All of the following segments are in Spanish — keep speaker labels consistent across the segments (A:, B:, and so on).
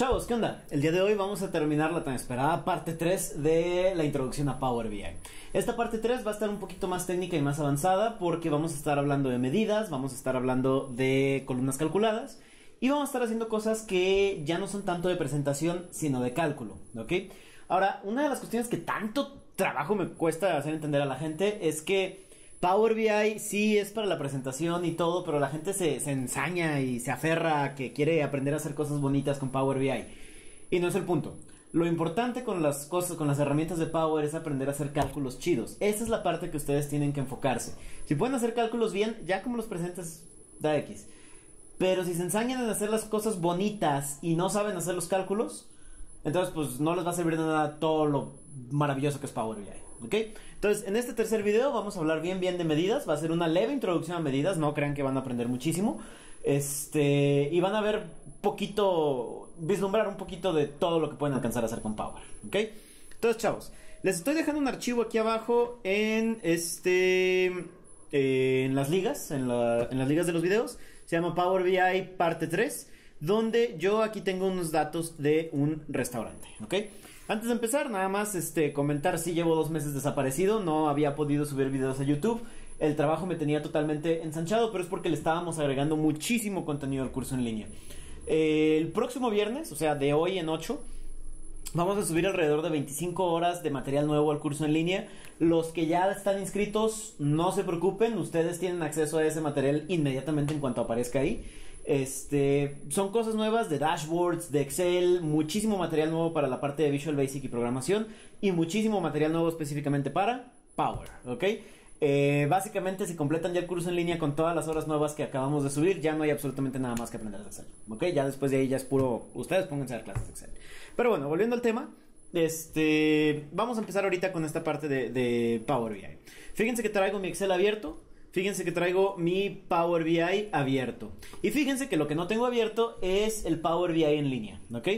A: Chavos, ¿qué onda? El día de hoy vamos a terminar la tan esperada parte 3 de la introducción a Power BI. Esta parte 3 va a estar un poquito más técnica y más avanzada porque vamos a estar hablando de medidas, vamos a estar hablando de columnas calculadas y vamos a estar haciendo cosas que ya no son tanto de presentación sino de cálculo, ¿ok? Ahora, una de las cuestiones que tanto trabajo me cuesta hacer entender a la gente es que Power BI sí es para la presentación y todo, pero la gente se, se, ensaña y se aferra a que quiere aprender a hacer cosas bonitas con Power BI. Y no es el punto. Lo importante con las cosas, con las herramientas de Power es aprender a hacer cálculos chidos. Esa es la parte que ustedes tienen que enfocarse. Si pueden hacer cálculos bien, ya como los presentes, da X. Pero si se ensañan en hacer las cosas bonitas y no saben hacer los cálculos, entonces pues no les va a servir nada todo lo maravilloso que es Power BI. ¿Ok? Entonces, en este tercer video vamos a hablar bien bien de medidas, va a ser una leve introducción a medidas, no crean que van a aprender muchísimo. Este, y van a ver poquito vislumbrar un poquito de todo lo que pueden alcanzar a hacer con Power, ¿ok? Entonces, chavos, les estoy dejando un archivo aquí abajo en este eh, en las ligas, en, las ligas de los videos, se llama Power BI parte 3 donde yo aquí tengo unos datos de un restaurante, ¿ok? Antes de empezar, nada más este, comentar si llevo dos meses desaparecido, no había podido subir videos a YouTube. El trabajo me tenía totalmente ensanchado, pero es porque le estábamos agregando muchísimo contenido al curso en línea. el próximo viernes, o sea, de hoy en 8, Vamos a subir alrededor de 25 horas de material nuevo al curso en línea. Los que ya están inscritos, no se preocupen, ustedes tienen acceso a ese material inmediatamente en cuanto aparezca ahí. Este, son cosas nuevas de dashboards, de Excel, muchísimo material nuevo para la parte de Visual Basic y programación y muchísimo material nuevo específicamente para Power, ¿ok? Eh, básicamente si completan ya el curso en línea con todas las horas nuevas que acabamos de subir. Ya no hay absolutamente nada más que aprender de Excel. ¿Ok? Ya después de ahí ya es puro. Ustedes pónganse a dar clases de Excel. Pero bueno, volviendo al tema. Este, vamos a empezar ahorita con esta parte de, de Power BI. Fíjense que traigo mi Excel abierto. Fíjense que traigo mi Power BI abierto. Y fíjense que lo que no tengo abierto es el Power BI en línea, ¿ok?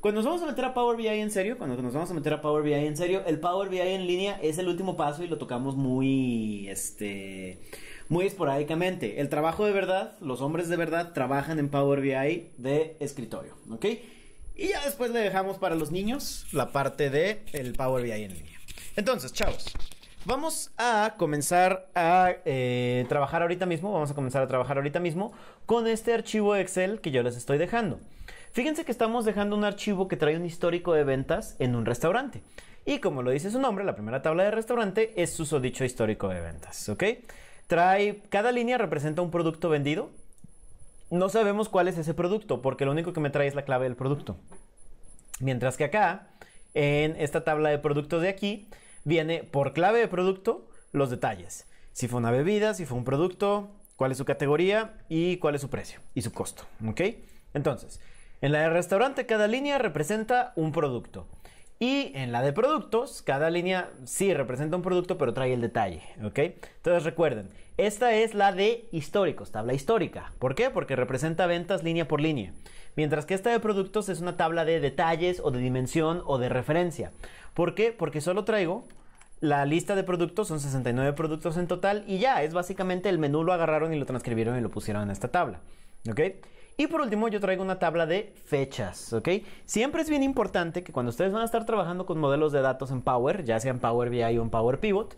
A: Cuando nos vamos a meter a Power BI en serio, cuando nos vamos a meter a Power BI en serio, el Power BI en línea es el último paso y lo tocamos muy, este, muy esporádicamente. El trabajo de verdad, los hombres de verdad trabajan en Power BI de escritorio, ¿ok? Y ya después le dejamos para los niños la parte de el Power BI en línea. Entonces, chavos, Vamos a comenzar a eh, trabajar ahorita mismo, vamos a comenzar a trabajar ahorita mismo con este archivo Excel que yo les estoy dejando. Fíjense que estamos dejando un archivo que trae un histórico de ventas en un restaurante. Y como lo dice su nombre, la primera tabla de restaurante es su dicho histórico de ventas, ¿ok? Trae, cada línea representa un producto vendido. No sabemos cuál es ese producto, porque lo único que me trae es la clave del producto. Mientras que acá, en esta tabla de productos de aquí, viene por clave de producto los detalles. Si fue una bebida, si fue un producto, cuál es su categoría y cuál es su precio y su costo. ¿Ok? Entonces, en la de restaurante cada línea representa un producto. Y en la de productos, cada línea sí representa un producto, pero trae el detalle, ¿ok? Entonces recuerden, esta es la de históricos, tabla histórica. ¿Por qué? Porque representa ventas línea por línea. Mientras que esta de productos es una tabla de detalles o de dimensión o de referencia. ¿Por qué? Porque solo traigo la lista de productos, son 69 productos en total y ya, es básicamente el menú lo agarraron y lo transcribieron y lo pusieron en esta tabla. ¿Ok? Y por último, yo traigo una tabla de fechas, ¿ok? Siempre es bien importante que cuando ustedes van a estar trabajando con modelos de datos en Power, ya sea en Power BI o en Power Pivot,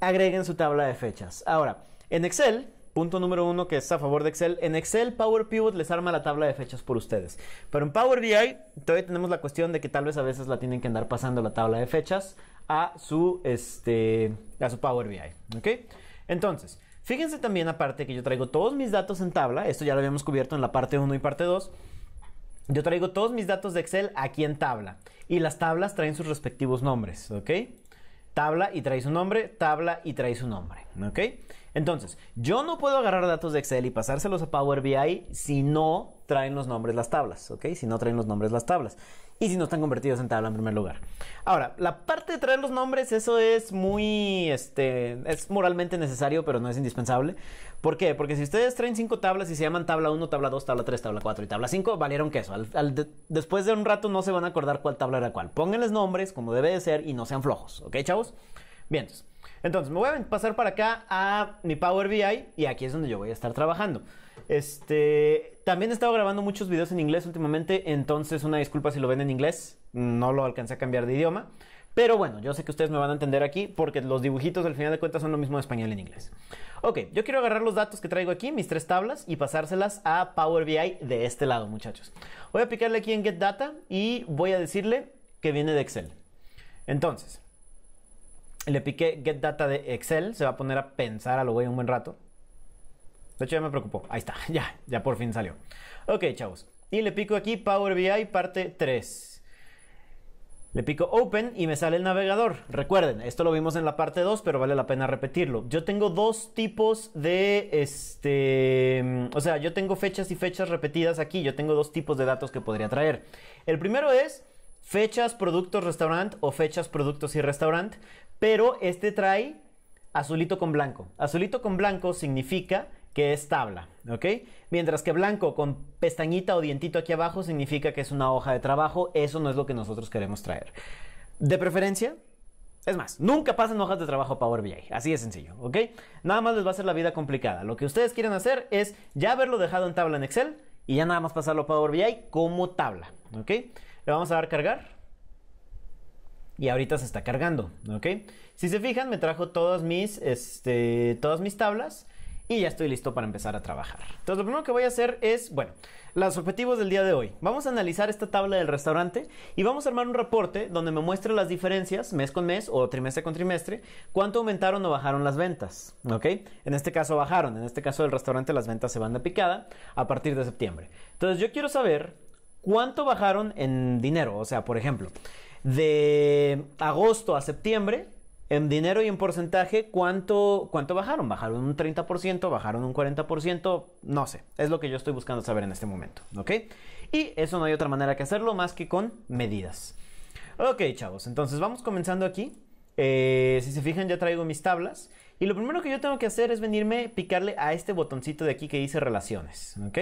A: agreguen su tabla de fechas. Ahora, en Excel, Punto número uno que es a favor de Excel. En Excel, Power Pivot les arma la tabla de fechas por ustedes. Pero en Power BI todavía tenemos la cuestión de que tal vez a veces la tienen que andar pasando la tabla de fechas a su, este, a su Power BI. Entonces, fíjense también aparte que yo traigo todos mis datos en tabla. Esto ya lo habíamos cubierto en la parte 1 y parte 2. Yo traigo todos mis datos de Excel aquí en tabla. Y las tablas traen sus respectivos nombres. Tabla y trae su nombre, tabla y trae su nombre. ¿Ok? Entonces, yo no puedo agarrar datos de Excel y pasárselos a Power BI si no traen los nombres las tablas, ¿ok? Si no traen los nombres las tablas. Y si no están convertidos en tabla en primer lugar. Ahora, la parte de traer los nombres, eso es muy, este, es moralmente necesario, pero no es indispensable. ¿Por qué? Porque si ustedes traen cinco tablas y se llaman tabla 1, tabla 2, tabla 3, tabla 4 y tabla 5, valieron queso. eso. después de un rato no se van a acordar cuál tabla era cuál. Pónganles nombres como debe de ser y no sean flojos, ¿ok, chavos? Bien, entonces. Entonces, me voy a pasar para acá a mi Power BI y aquí es donde yo voy a estar trabajando. Este, también he estado grabando muchos videos en inglés últimamente, entonces una disculpa si lo ven en inglés, no lo alcancé a cambiar de idioma. Pero bueno, yo sé que ustedes me van a entender aquí porque los dibujitos al final de cuentas son lo mismo en español en inglés. Ok, yo quiero agarrar los datos que traigo aquí, mis tres tablas, y pasárselas a Power BI de este lado, muchachos. Voy a picarle aquí en Get Data y voy a decirle que viene de Excel. Entonces, le piqué get data de Excel, se va a poner a pensar a lo güey un buen rato. De hecho ya me preocupó. Ahí está, ya, ya por fin salió. Ok, chavos. Y le pico aquí Power BI parte 3. Le pico Open y me sale el navegador. Recuerden, esto lo vimos en la parte 2, pero vale la pena repetirlo. Yo tengo dos tipos de este, o sea, yo tengo fechas y fechas repetidas aquí, yo tengo dos tipos de datos que podría traer. El primero es fechas, productos, restaurante o fechas, productos y restaurante. Pero este trae azulito con blanco. Azulito con blanco significa que es tabla, ¿ok? Mientras que blanco con pestañita o dientito aquí abajo significa que es una hoja de trabajo. Eso no es lo que nosotros queremos traer. De preferencia, es más, nunca pasen hojas de trabajo a Power BI. Así de sencillo, ¿ok? Nada más les va a hacer la vida complicada. Lo que ustedes quieren hacer es ya haberlo dejado en tabla en Excel y ya nada más pasarlo a Power BI como tabla, ¿ok? Le vamos a dar cargar. Y ahorita se está cargando, ¿ok? Si se fijan, me trajo todas mis, este, todas mis tablas y ya estoy listo para empezar a trabajar. Entonces, lo primero que voy a hacer es, bueno, los objetivos del día de hoy. Vamos a analizar esta tabla del restaurante y vamos a armar un reporte donde me muestre las diferencias mes con mes o trimestre con trimestre, cuánto aumentaron o bajaron las ventas, ¿ok? En este caso bajaron, en este caso del restaurante las ventas se van de picada a partir de septiembre. Entonces, yo quiero saber ¿Cuánto bajaron en dinero? O sea, por ejemplo, de agosto a septiembre, en dinero y en porcentaje, ¿cuánto, bajaron? ¿Bajaron un 30%? ¿Bajaron un 40%? No sé. Es lo que yo estoy buscando saber en este momento. ¿Ok? Y eso no hay otra manera que hacerlo más que con medidas. Ok, chavos. Entonces vamos comenzando aquí. Eh, si se fijan, ya traigo mis tablas. Y lo primero que yo tengo que hacer es venirme, a picarle a este botoncito de aquí que dice relaciones. ¿Ok?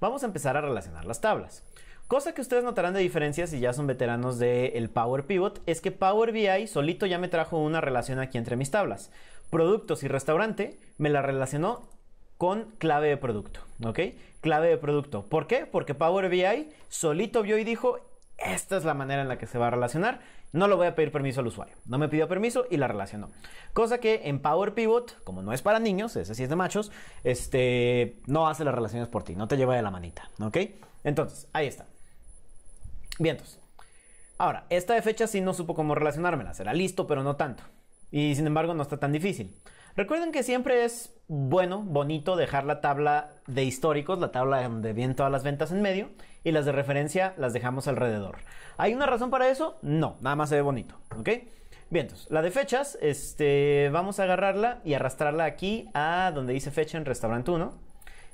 A: Vamos a empezar a relacionar las tablas. Cosa que ustedes notarán de diferencia si ya son veteranos del Power Pivot es que Power BI solito ya me trajo una relación aquí entre mis tablas. Productos y restaurante me la relacionó con clave de producto, ¿ok? Clave de producto. ¿Por qué? Porque Power BI solito vio y dijo, esta es la manera en la que se va a relacionar. No le voy a pedir permiso al usuario. No me pidió permiso y la relacionó. Cosa que en Power Pivot, como no es para niños, ese sí es de machos, este, no hace las relaciones por ti, no te lleva de la manita, ¿ok? Entonces, ahí está. Vientos. Ahora, esta de fechas sí no supo cómo relacionármela. Será listo, pero no tanto. Y sin embargo, no está tan difícil. Recuerden que siempre es bueno, bonito dejar la tabla de históricos, la tabla donde vienen todas las ventas en medio, y las de referencia las dejamos alrededor. ¿Hay una razón para eso? No, nada más se ve bonito, ¿ok? Bien, entonces, la de fechas, este, vamos a agarrarla y arrastrarla aquí a donde dice fecha en restaurante 1.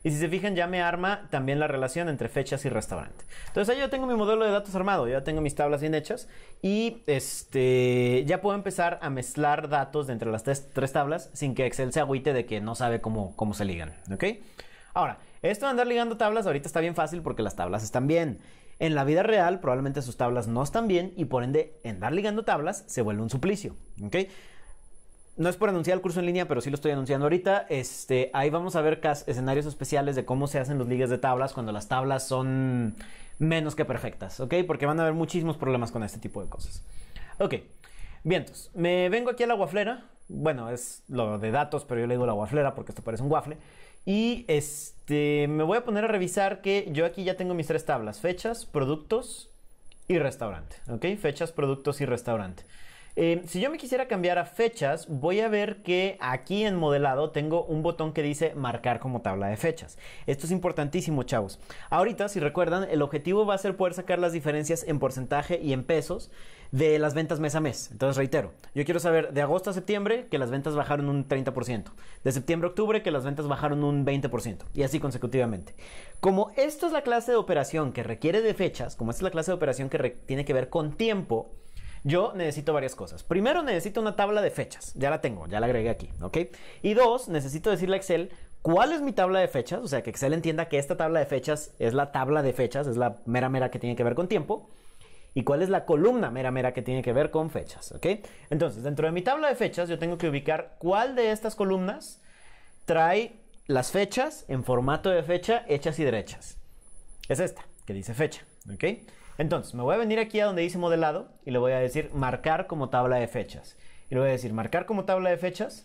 A: Y si se fijan, ya me arma también la relación entre fechas y restaurante. Entonces ahí yo tengo mi modelo de datos armado, ya tengo mis tablas bien hechas y este, ya puedo empezar a mezclar datos de entre las tres, tablas sin que Excel se agüite de que no sabe cómo, cómo se ligan. Ahora, esto de andar ligando tablas ahorita está bien fácil porque las tablas están bien. En la vida real probablemente sus tablas no están bien y por ende andar ligando tablas se vuelve un suplicio. ¿Ok? no es por anunciar el curso en línea, pero sí lo estoy anunciando ahorita. Este, ahí vamos a ver escenarios especiales de cómo se hacen los ligas de tablas cuando las tablas son menos que perfectas, ¿ok? Porque van a haber muchísimos problemas con este tipo de cosas. Ok, Vientos. me vengo aquí a la guaflera. Bueno, es lo de datos, pero yo le digo la guaflera porque esto parece un waffle. Y este, me voy a poner a revisar que yo aquí ya tengo mis tres tablas: fechas, productos y restaurante, ¿ok? Fechas, productos y restaurante. Em, si yo me quisiera cambiar a fechas, voy a ver que aquí en modelado tengo un botón que dice marcar como tabla de fechas. Esto es importantísimo, chavos. Ahorita, si recuerdan, el objetivo va a ser poder sacar las diferencias en porcentaje y en pesos de las ventas mes a mes. Entonces, reitero, yo quiero saber de agosto a septiembre que las ventas bajaron un 30%, de septiembre a octubre que las ventas bajaron un 20% y así consecutivamente. Como esta es la clase de operación que requiere de fechas, como esta es la clase de operación que tiene que ver con tiempo, yo necesito varias cosas. Primero, necesito una tabla de fechas. Ya la tengo, ya la agregué aquí, Y dos, necesito decirle a Excel cuál es mi tabla de fechas. O sea, que Excel entienda que esta tabla de fechas es la tabla de fechas, es la mera mera que tiene que ver con tiempo. Y cuál es la columna mera mera que tiene que ver con fechas, Entonces, dentro de mi tabla de fechas, yo tengo que ubicar cuál de estas columnas trae las fechas en formato de fecha hechas y derechas. Es esta, que dice fecha, entonces, me voy a venir aquí a donde dice modelado y le voy a decir marcar como tabla de fechas. Y le voy a decir marcar como tabla de fechas.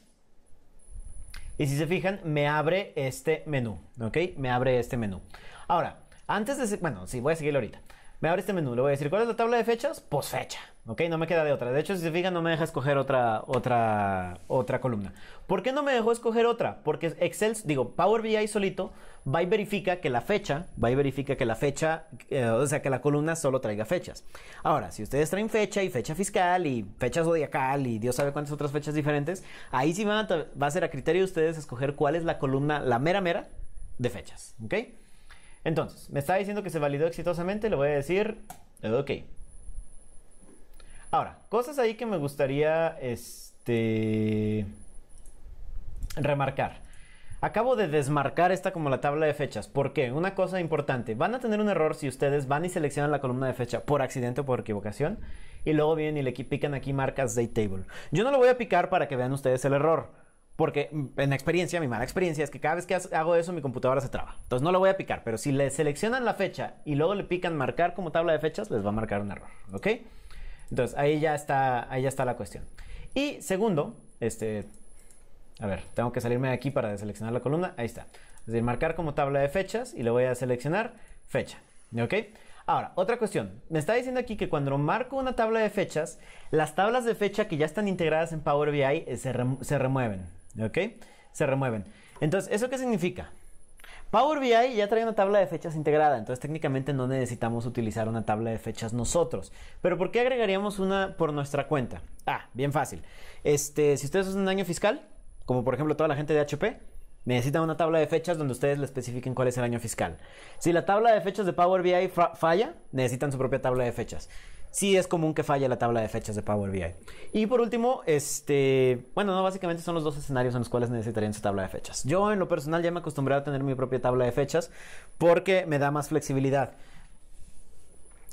A: Y si se fijan, me abre este menú, ¿ok? Me abre este menú. Ahora, antes de... Bueno, sí, voy a seguirlo ahorita. Me abre este menú, le voy a decir, ¿cuál es la tabla de fechas? Pues fecha, ¿ok? No me queda de otra. De hecho, si se fijan, no me deja escoger otra, otra, otra columna. ¿Por qué no me dejó escoger otra? Porque Excel, digo, Power BI solito, va y verifica que la fecha, va y verifica que la fecha, eh, o sea, que la columna solo traiga fechas. Ahora, si ustedes traen fecha y fecha fiscal y fecha zodiacal y Dios sabe cuántas otras fechas diferentes, ahí sí va a ser a criterio de ustedes escoger cuál es la columna, la mera mera de fechas, ¿ok? Entonces, me está diciendo que se validó exitosamente, le voy a decir ok. Ahora, cosas ahí que me gustaría este remarcar. Acabo de desmarcar esta como la tabla de fechas. ¿Por qué? Una cosa importante. Van a tener un error si ustedes van y seleccionan la columna de fecha por accidente o por equivocación. Y luego vienen y le pican aquí marcas date table. Yo no lo voy a picar para que vean ustedes el error. Porque en experiencia, mi mala experiencia es que cada vez que hago eso mi computadora se traba. Entonces no lo voy a picar, pero si le seleccionan la fecha y luego le pican marcar como tabla de fechas, les va a marcar un error, ¿ok? Entonces ahí ya está, ahí ya está la cuestión. Y segundo, este, a ver, tengo que salirme de aquí para deseleccionar la columna, ahí está. Es decir, marcar como tabla de fechas y le voy a seleccionar fecha, ¿ok? Ahora, otra cuestión. Me está diciendo aquí que cuando marco una tabla de fechas, las tablas de fecha que ya están integradas en Power BI eh, se remueven. ¿Ok? Se remueven. Entonces, ¿eso qué significa? Power BI ya trae una tabla de fechas integrada, entonces técnicamente no necesitamos utilizar una tabla de fechas nosotros. Pero ¿por qué agregaríamos una por nuestra cuenta? Ah, bien fácil. Este, si ustedes usan un año fiscal, como por ejemplo toda la gente de HP, necesitan una tabla de fechas donde ustedes le especifiquen cuál es el año fiscal. Si la tabla de fechas de Power BI falla, necesitan su propia tabla de fechas sí es común que falle la tabla de fechas de Power BI. Y por último, este, bueno, básicamente son los dos escenarios en los cuales necesitarían su tabla de fechas. Yo en lo personal ya me acostumbré a tener mi propia tabla de fechas porque me da más flexibilidad.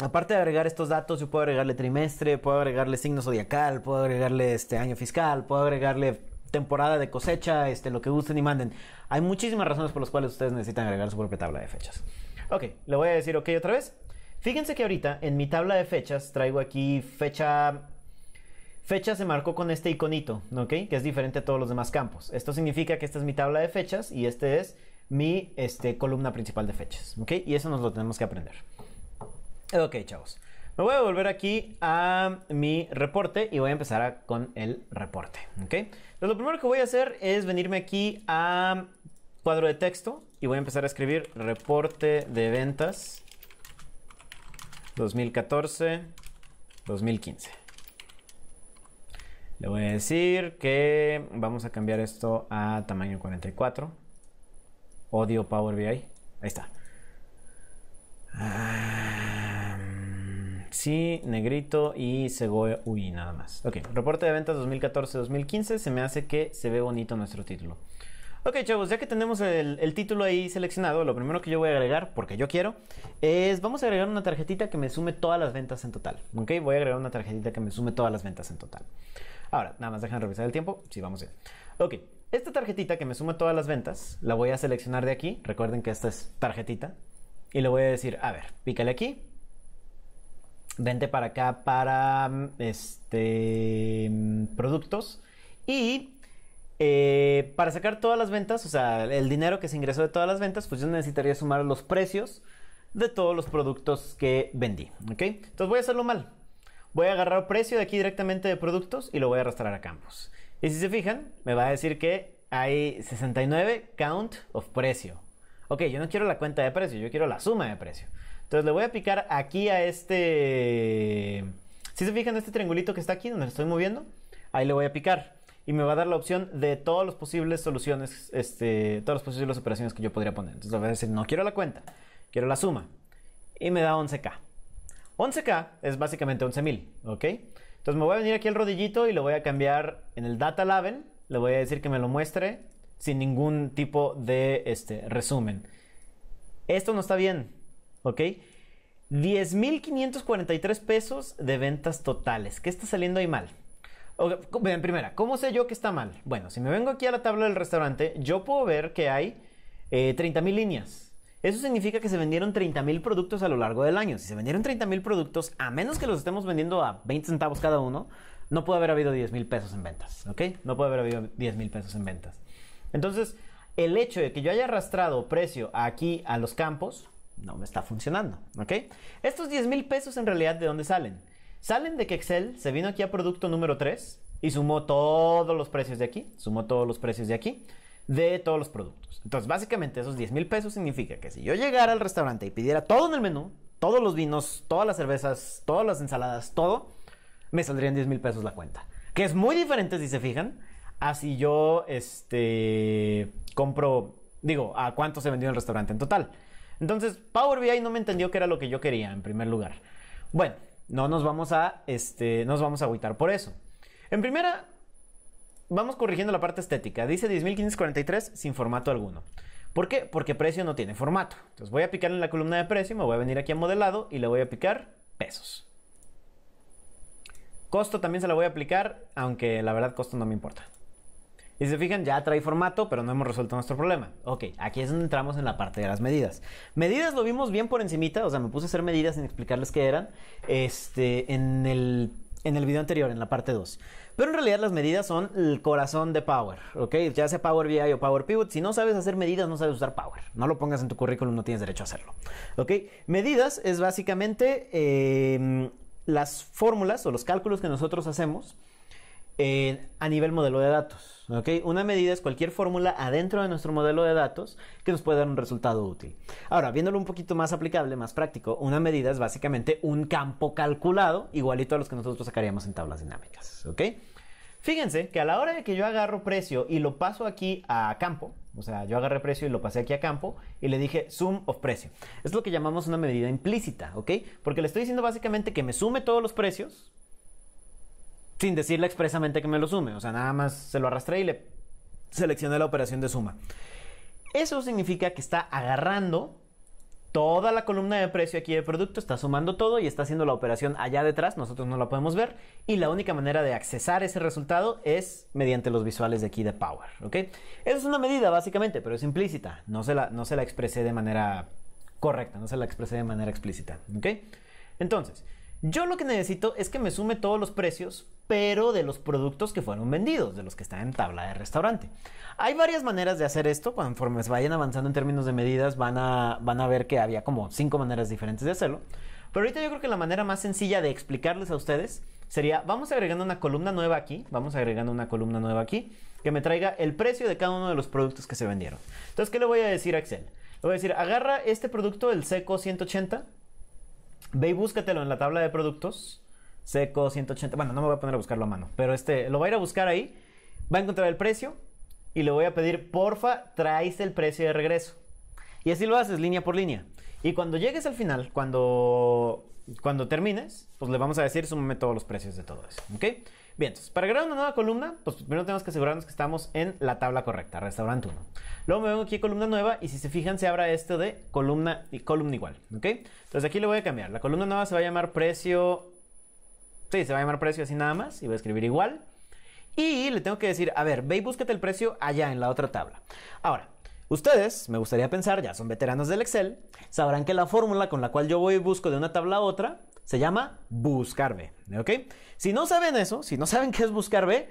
A: Aparte de agregar estos datos, yo puedo agregarle trimestre, puedo agregarle signo zodiacal, puedo agregarle este año fiscal, puedo agregarle temporada de cosecha, este, lo que gusten y manden. Hay muchísimas razones por las cuales ustedes necesitan agregar su propia tabla de fechas. Ok, le voy a decir ok otra vez. Fíjense que ahorita en mi tabla de fechas traigo aquí fecha... Fecha se marcó con este iconito, ¿ok? Que es diferente a todos los demás campos. Esto significa que esta es mi tabla de fechas y este es mi este, columna principal de fechas, ¿ok? Y eso nos lo tenemos que aprender. Ok, chavos. Me voy a volver aquí a mi reporte y voy a empezar con el reporte, ¿ok? lo primero que voy a hacer es venirme aquí a cuadro de texto y voy a empezar a escribir reporte de ventas 2014, 2015. Le voy a decir que vamos a cambiar esto a tamaño 44. Odio Power BI. Ahí está. Ah, sí, negrito y Segoe uy, nada más. Ok, reporte de ventas 2014-2015. Se me hace que se ve bonito nuestro título. Ok, chavos, ya que tenemos el, título ahí seleccionado, lo primero que yo voy a agregar, porque yo quiero, es vamos a agregar una tarjetita que me sume todas las ventas en total. Ok, voy a agregar una tarjetita que me sume todas las ventas en total. Ahora, nada más dejan revisar el tiempo. Sí, vamos bien. Ok, esta tarjetita que me suma todas las ventas, la voy a seleccionar de aquí. Recuerden que esta es tarjetita. Y le voy a decir, a ver, pícale aquí. Vente para acá para este productos. Y eh, para sacar todas las ventas, o sea, el dinero que se ingresó de todas las ventas, pues yo necesitaría sumar los precios de todos los productos que vendí. ¿Ok? Entonces voy a hacerlo mal. Voy a agarrar precio de aquí directamente de productos y lo voy a arrastrar a campos. Y si se fijan, me va a decir que hay 69 count of precio. Ok, yo no quiero la cuenta de precio, yo quiero la suma de precio. Entonces le voy a picar aquí a este... Si se fijan, este triangulito que está aquí, donde lo estoy moviendo, ahí le voy a picar y me va a dar la opción de todas las posibles soluciones, este, todas las posibles operaciones que yo podría poner. Entonces voy a decir, no quiero la cuenta, quiero la suma. Y me da 11K. 11K es básicamente 11.000, ¿ok? Entonces me voy a venir aquí al rodillito y lo voy a cambiar en el data label, le voy a decir que me lo muestre sin ningún tipo de este, resumen. Esto no está bien, ¿ok? 10.543 pesos de ventas totales. ¿Qué está saliendo ahí mal? en primera, ¿cómo sé yo que está mal? Bueno, si me vengo aquí a la tabla del restaurante, yo puedo ver que hay eh, 30.000 líneas. Eso significa que se vendieron 30.000 productos a lo largo del año. Si se vendieron 30.000 productos, a menos que los estemos vendiendo a 20 centavos cada uno, no puede haber habido 10.000 mil pesos en ventas, ¿ok? No puede haber habido 10.000 pesos en ventas. Entonces, el hecho de que yo haya arrastrado precio aquí a los campos, no me está funcionando, ¿ok? Estos 10.000 mil pesos en realidad, ¿de dónde salen? Salen de que Excel se vino aquí a producto número 3 y sumó todos los precios de aquí, sumó todos los precios de aquí, de todos los productos. Entonces, básicamente esos 10 mil pesos significa que si yo llegara al restaurante y pidiera todo en el menú, todos los vinos, todas las cervezas, todas las ensaladas, todo, me saldrían 10 mil pesos la cuenta. Que es muy diferente, si se fijan, a si yo este, compro, digo, a cuánto se vendió en el restaurante en total. Entonces, Power BI no me entendió qué era lo que yo quería en primer lugar. Bueno, no nos vamos a, este, nos vamos a agüitar por eso. En primera, vamos corrigiendo la parte estética. Dice 10.543 sin formato alguno. ¿Por qué? Porque precio no tiene formato. Entonces voy a picar en la columna de precio, me voy a venir aquí a modelado y le voy a picar pesos. Costo también se la voy a aplicar, aunque la verdad costo no me importa. Y si se fijan, ya trae formato, pero no hemos resuelto nuestro problema. Ok, aquí es donde entramos en la parte de las medidas. Medidas lo vimos bien por encimita, o sea, me puse a hacer medidas sin explicarles qué eran este, en, el, en video anterior, en la parte 2. Pero en realidad las medidas son el corazón de Power, ¿ok? Ya sea Power BI o Power Pivot, si no sabes hacer medidas, no sabes usar Power. No lo pongas en tu currículum, no tienes derecho a hacerlo, ¿ok? Medidas es básicamente em, las fórmulas o los cálculos que nosotros hacemos a nivel modelo de datos. Una medida es cualquier fórmula adentro de nuestro modelo de datos que nos puede dar un resultado útil. Ahora, viéndolo un poquito más aplicable, más práctico, una medida es básicamente un campo calculado igualito a los que nosotros sacaríamos en tablas dinámicas. Fíjense que a la hora de que yo agarro precio y lo paso aquí a campo, o sea, yo agarré precio y lo pasé aquí a campo y le dije sum of precio. Es lo que llamamos una medida implícita, Porque le estoy diciendo básicamente que me sume todos los precios sin decirle expresamente que me lo sume. O sea, nada más se lo arrastré y le seleccioné la operación de suma. Eso significa que está agarrando toda la columna de precio aquí de producto, está sumando todo y está haciendo la operación allá detrás, nosotros no la podemos ver y la única manera de accesar ese resultado es mediante los visuales de aquí de Power, ¿ok? Esa es una medida básicamente, pero es implícita, no se la, no se la expresé de manera correcta, no se la expresé de manera explícita, Entonces, yo lo que necesito es que me sume todos los precios, pero de los productos que fueron vendidos, de los que están en tabla de restaurante. Hay varias maneras de hacer esto, conforme vayan avanzando en términos de medidas van a, van a ver que había como cinco maneras diferentes de hacerlo. Pero ahorita yo creo que la manera más sencilla de explicarles a ustedes sería, vamos agregando una columna nueva aquí, vamos agregando una columna nueva aquí, que me traiga el precio de cada uno de los productos que se vendieron. Entonces, ¿qué le voy a decir a Excel? Le voy a decir, agarra este producto, el Seco 180, Ve y búscatelo en la tabla de productos. Seco 180. Bueno, no me voy a poner a buscarlo a mano. Pero este, lo va a ir a buscar ahí. Va a encontrar el precio. Y le voy a pedir, porfa, traes el precio de regreso. Y así lo haces línea por línea. Y cuando llegues al final, cuando, cuando termines, pues le vamos a decir, súmame todos los precios de todo eso. ¿Ok? Bien, entonces, para crear una nueva columna, pues primero tenemos que asegurarnos que estamos en la tabla correcta, restaurante 1. Luego me vengo aquí a columna nueva y si se fijan se abra esto de columna y columna igual, ¿ok? Entonces aquí le voy a cambiar. La columna nueva se va a llamar precio... Sí, se va a llamar precio así nada más y voy a escribir igual. Y le tengo que decir, a ver, ve y búscate el precio allá en la otra tabla. Ahora, Ustedes, me gustaría pensar, ya son veteranos del Excel, sabrán que la fórmula con la cual yo voy y busco de una tabla a otra se llama buscar B. ¿Ok? Si no saben eso, si no saben qué es buscar B,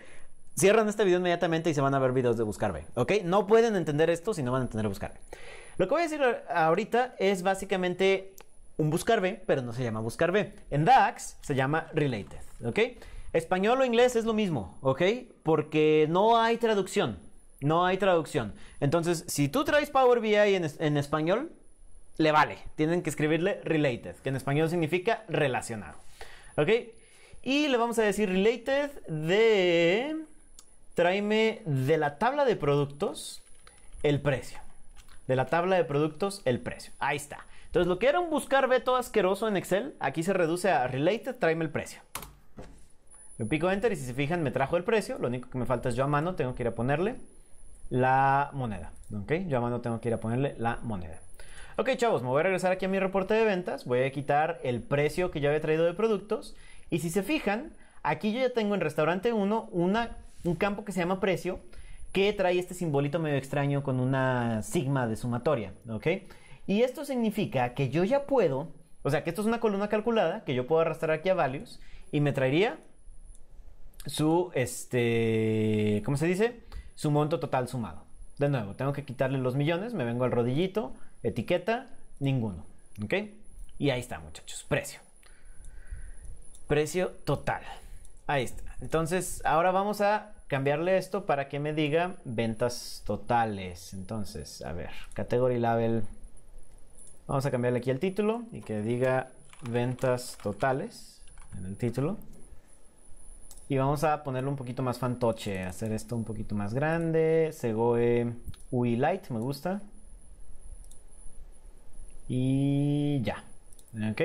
A: cierran este video inmediatamente y se van a ver videos de buscar B. ¿Ok? No pueden entender esto si no van a entender buscar B. Lo que voy a decir ahorita es básicamente un buscar B, pero no se llama buscar B. En DAX se llama related. ¿Ok? Español o inglés es lo mismo, ¿ok? Porque no hay traducción. No hay traducción. Entonces, si tú traes Power BI en español, le vale. Tienen que escribirle related, que en español significa relacionado. ¿Ok? Y le vamos a decir related de... Tráeme de la tabla de productos el precio. De la tabla de productos el precio. Ahí está. Entonces lo que era un buscar veto asqueroso en Excel, aquí se reduce a related, tráeme el precio. le pico enter y si se fijan me trajo el precio. Lo único que me falta es yo a mano, tengo que ir a ponerle la moneda. ¿Ok? Yo a mano tengo que ir a ponerle la moneda. Ok, chavos, me voy a regresar aquí a mi reporte de ventas. Voy a quitar el precio que ya había traído de productos. Y si se fijan, aquí yo ya tengo en restaurante 1 un campo que se llama precio, que trae este simbolito medio extraño con una sigma de sumatoria. Ok. Y esto significa que yo ya puedo, o sea, que esto es una columna calculada que yo puedo arrastrar aquí a values y me traería su, este, ¿cómo se dice? Su monto total sumado. De nuevo, tengo que quitarle los millones, me vengo al rodillito, Etiqueta, ninguno. ¿Ok? Y ahí está, muchachos. Precio. Precio total. Ahí está. Entonces, ahora vamos a cambiarle esto para que me diga ventas totales. Entonces, a ver, category label. Vamos a cambiarle aquí el título y que diga ventas totales en el título. Y vamos a ponerle un poquito más fantoche, hacer esto un poquito más grande. Segoe UI Light, me gusta. Y ya. ¿Ok?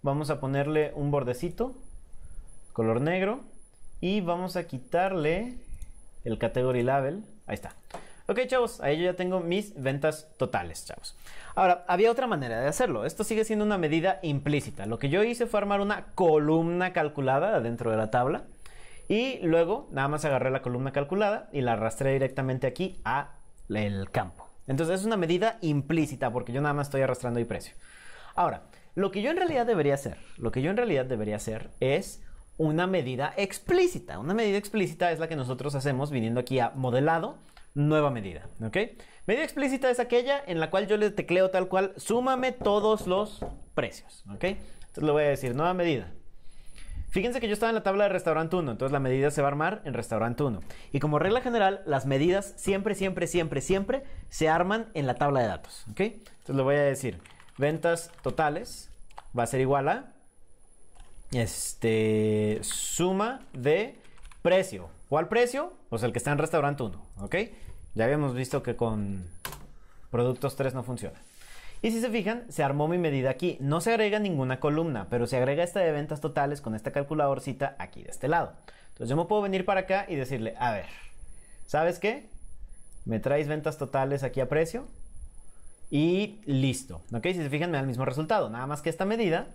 A: Vamos a ponerle un bordecito, color negro. Y vamos a quitarle el category label. Ahí está. Ok, chavos, ahí yo ya tengo mis ventas totales, chavos. Ahora, había otra manera de hacerlo. Esto sigue siendo una medida implícita. Lo que yo hice fue armar una columna calculada dentro de la tabla. Y luego, nada más agarré la columna calculada y la arrastré directamente aquí a el campo. Entonces es una medida implícita porque yo nada más estoy arrastrando el precio. Ahora, lo que yo en realidad debería hacer, lo que yo en realidad debería hacer es una medida explícita. Una medida explícita es la que nosotros hacemos viniendo aquí a modelado, nueva medida, ¿ok? Medida explícita es aquella en la cual yo le tecleo tal cual, súmame todos los precios, ¿ok? Entonces le voy a decir nueva medida Fíjense que yo estaba en la tabla de restaurante 1, entonces la medida se va a armar en restaurante 1. Y como regla general, las medidas siempre, siempre, siempre, siempre se arman en la tabla de datos. Entonces le voy a decir, ventas totales va a ser igual a este suma de precio. ¿Cuál precio? Pues el que está en restaurante 1, Ya habíamos visto que con productos 3 no funciona. Y si se fijan, se armó mi medida aquí. No se agrega ninguna columna, pero se agrega esta de ventas totales con esta calculadorcita aquí de este lado. Entonces yo me puedo venir para acá y decirle, a ver, ¿sabes qué? Me traes ventas totales aquí a precio y listo. ¿Ok? Si se fijan, me da el mismo resultado. Nada más que esta medida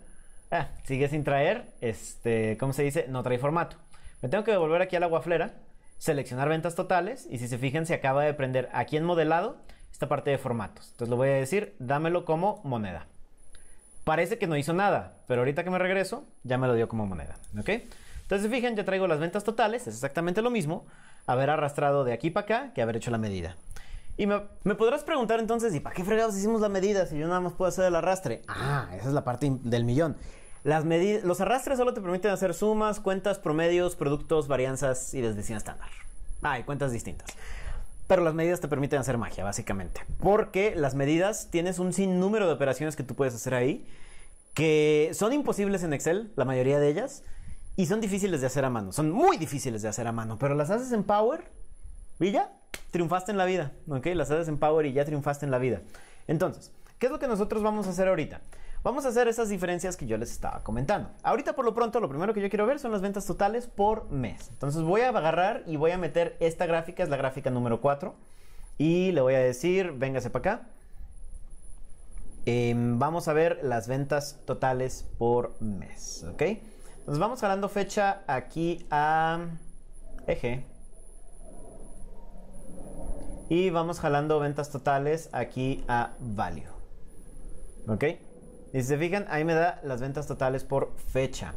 A: ah, sigue sin traer, este, ¿cómo se dice? No trae formato. Me tengo que volver aquí a la guaflera, seleccionar ventas totales y si se fijan, se acaba de prender aquí en modelado esta parte de formatos. Entonces lo voy a decir, dámelo como moneda. Parece que no hizo nada, pero ahorita que me regreso, ya me lo dio como moneda. ¿Ok? Entonces, fíjense ya traigo las ventas totales, es exactamente lo mismo, haber arrastrado de aquí para acá que haber hecho la medida. Y me, podrás preguntar entonces, ¿y para qué fregados hicimos la medida si yo nada más puedo hacer el arrastre? Ah, esa es la parte del millón. Las los arrastres solo te permiten hacer sumas, cuentas, promedios, productos, varianzas y desviación estándar. Ah, y cuentas distintas. Pero las medidas te permiten hacer magia, básicamente. Porque las medidas tienes un sinnúmero de operaciones que tú puedes hacer ahí, que son imposibles en Excel, la mayoría de ellas, y son difíciles de hacer a mano. Son muy difíciles de hacer a mano, pero las haces en Power y ya triunfaste en la vida. ¿Ok? Las haces en Power y ya triunfaste en la vida. Entonces, ¿qué es lo que nosotros vamos a hacer ahorita? Vamos a hacer esas diferencias que yo les estaba comentando. Ahorita por lo pronto lo primero que yo quiero ver son las ventas totales por mes. Entonces voy a agarrar y voy a meter esta gráfica, es la gráfica número 4. Y le voy a decir, véngase para acá. Em, vamos a ver las ventas totales por mes, ¿ok? Entonces vamos jalando fecha aquí a eje. Y vamos jalando ventas totales aquí a value. ¿Ok? Y si se fijan, ahí me da las ventas totales por fecha.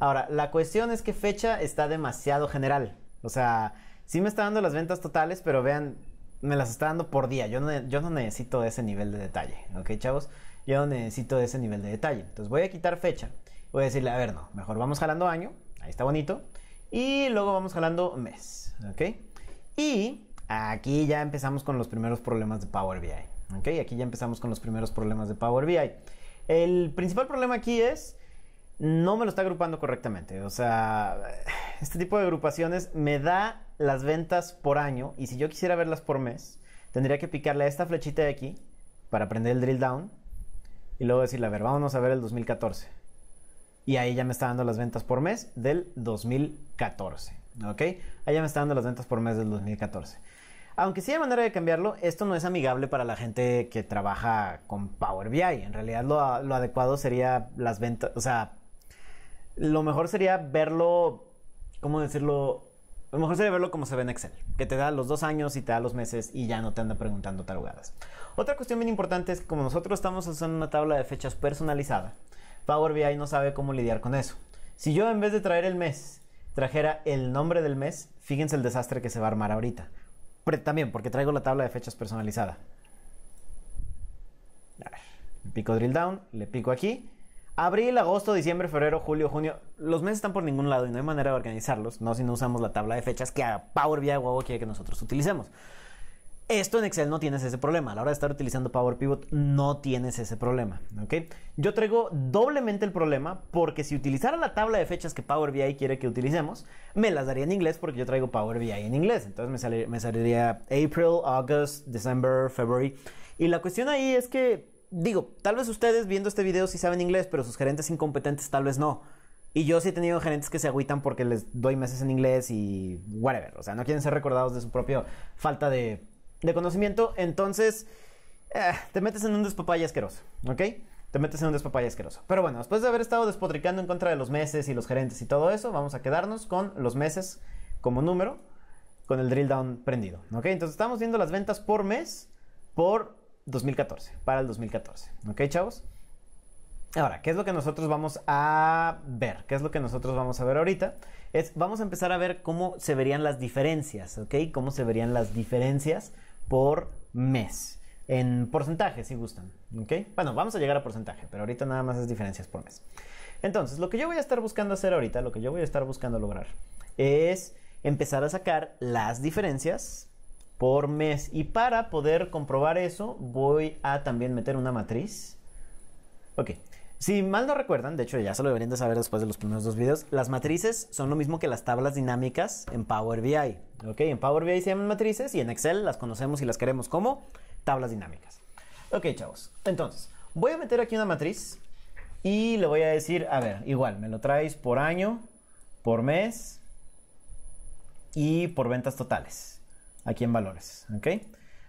A: Ahora, la cuestión es que fecha está demasiado general. O sea, sí me está dando las ventas totales, pero vean, me las está dando por día. Yo no, yo no necesito ese nivel de detalle, ¿ok, chavos? Yo no necesito ese nivel de detalle. Entonces voy a quitar fecha. Voy a decirle, a ver, no, mejor vamos jalando año. Ahí está bonito. Y luego vamos jalando mes, ¿ok? Y aquí ya empezamos con los primeros problemas de Power BI, ¿ok? Aquí ya empezamos con los primeros problemas de Power BI. El principal problema aquí es, no me lo está agrupando correctamente. O sea, este tipo de agrupaciones me da las ventas por año y si yo quisiera verlas por mes, tendría que picarle a esta flechita de aquí para aprender el drill down y luego decirle, a ver, vamos a ver el 2014. Y ahí ya me está dando las ventas por mes del 2014. ¿Ok? Ahí ya me está dando las ventas por mes del 2014. Aunque sí hay manera de cambiarlo, esto no es amigable para la gente que trabaja con Power BI. En realidad lo, adecuado sería las ventas, o sea, lo mejor sería verlo, ¿cómo decirlo? Lo mejor sería verlo como se ve en Excel, que te da los dos años y te da los meses y ya no te anda preguntando tarugadas. Otra cuestión bien importante es que como nosotros estamos usando una tabla de fechas personalizada, Power BI no sabe cómo lidiar con eso. Si yo en vez de traer el mes, trajera el nombre del mes, fíjense el desastre que se va a armar ahorita también, porque traigo la tabla de fechas personalizada. Le pico drill down, le pico aquí. Abril, agosto, diciembre, febrero, julio, junio. Los meses están por ningún lado y no hay manera de organizarlos, no si no usamos la tabla de fechas que a Power BI Guago quiere que nosotros utilicemos. Esto en Excel no tienes ese problema. A la hora de estar utilizando Power Pivot no tienes ese problema. Yo traigo doblemente el problema porque si utilizara la tabla de fechas que Power BI quiere que utilicemos, me las daría en inglés porque yo traigo Power BI en inglés. Entonces me, saliría April, August, December, February. Y la cuestión ahí es que, digo, tal vez ustedes viendo este video sí saben inglés, pero sus gerentes incompetentes tal vez no. Y yo sí he tenido gerentes que se agüitan porque les doy meses en inglés y whatever. O sea, no quieren ser recordados de su propia falta de de conocimiento, entonces eh, te metes en un despapalle asqueroso, ¿ok? Te metes en un despapalle asqueroso. Pero bueno, después de haber estado despotricando en contra de los meses y los gerentes y todo eso, vamos a quedarnos con los meses como número, con el drill down prendido, ¿ok? Entonces estamos viendo las ventas por mes por 2014, para el 2014, ¿ok, chavos? Ahora, ¿qué es lo que nosotros vamos a ver? ¿Qué es lo que nosotros vamos a ver ahorita? Es, vamos a empezar a ver cómo se verían las diferencias, ¿ok? Cómo se verían las diferencias por mes. En porcentaje, si gustan. ¿okay? Bueno, vamos a llegar a porcentaje, pero ahorita nada más es diferencias por mes. Entonces, lo que yo voy a estar buscando hacer ahorita, lo que yo voy a estar buscando lograr, es empezar a sacar las diferencias por mes. Y para poder comprobar eso, voy a también meter una matriz. Ok, si mal no recuerdan, de hecho ya se lo deberían de saber después de los primeros dos videos, las matrices son lo mismo que las tablas dinámicas en Power BI. ¿Ok? En Power BI se llaman matrices y en Excel las conocemos y las queremos como tablas dinámicas. Ok, chavos. Entonces, voy a meter aquí una matriz y le voy a decir, a ver, igual, me lo traes por año, por mes y por ventas totales. Aquí en valores. ¿Ok?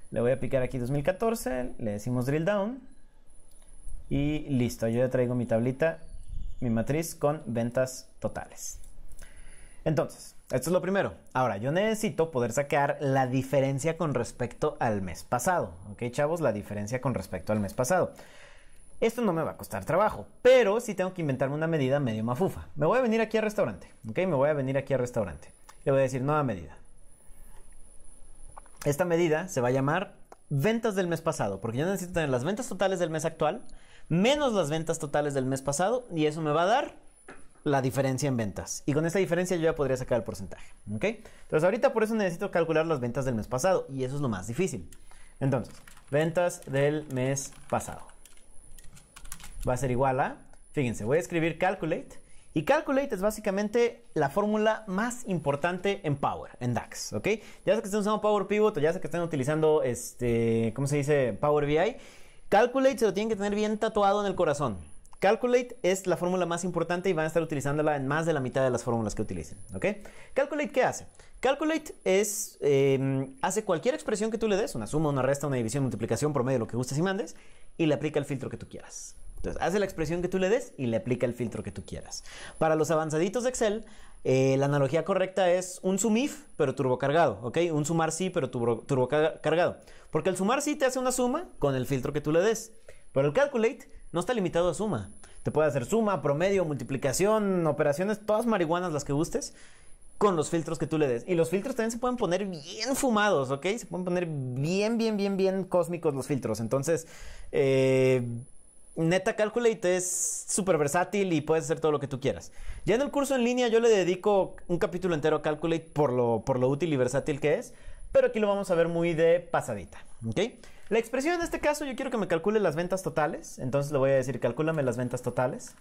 A: Le voy a picar aquí 2014, le decimos drill down. Y listo, yo ya traigo mi tablita, mi matriz con ventas totales. Entonces, esto es lo primero. Ahora, yo necesito poder sacar la diferencia con respecto al mes pasado. ¿Ok, chavos? La diferencia con respecto al mes pasado. Esto no me va a costar trabajo, pero sí tengo que inventarme una medida medio mafufa. Me voy a venir aquí al restaurante, ¿ok? Me voy a venir aquí al restaurante. Le voy a decir nueva medida. Esta medida se va a llamar ventas del mes pasado, porque yo necesito tener las ventas totales del mes actual menos las ventas totales del mes pasado y eso me va a dar la diferencia en ventas. Y con esa diferencia yo ya podría sacar el porcentaje. ¿Ok? Entonces ahorita por eso necesito calcular las ventas del mes pasado y eso es lo más difícil. Entonces, ventas del mes pasado. Va a ser igual a, fíjense, voy a escribir calculate. Y calculate es básicamente la fórmula más importante en Power, en DAX, ¿ok? Ya sé que están usando Power Pivot, ya sé que están utilizando, este, ¿cómo se dice? Power BI. Calculate se lo tienen que tener bien tatuado en el corazón. Calculate es la fórmula más importante y van a estar utilizándola en más de la mitad de las fórmulas que utilicen. Calculate, ¿qué hace? Calculate es, em, hace cualquier expresión que tú le des, una suma, una resta, una división, multiplicación, por de lo que gustes y mandes, y le aplica el filtro que tú quieras. Entonces, hace la expresión que tú le des y le aplica el filtro que tú quieras. Para los avanzaditos de Excel, eh, la analogía correcta es un sumif, pero turbocargado, ¿ok? Un sumar sí, pero turbocargado. Porque el sumar sí te hace una suma con el filtro que tú le des. Pero el calculate no está limitado a suma. Te puede hacer suma, promedio, multiplicación, operaciones, todas marihuanas las que gustes, con los filtros que tú le des. Y los filtros también se pueden poner bien fumados, ¿ok? Se pueden poner bien, bien, bien, bien cósmicos los filtros. Entonces, eh neta Calculate es súper versátil y puedes hacer todo lo que tú quieras. Ya en el curso en línea yo le dedico un capítulo entero a Calculate por lo, por lo útil y versátil que es, pero aquí lo vamos a ver muy de pasadita, ¿ok? La expresión en este caso yo quiero que me calcule las ventas totales, entonces le voy a decir calcúlame las ventas totales.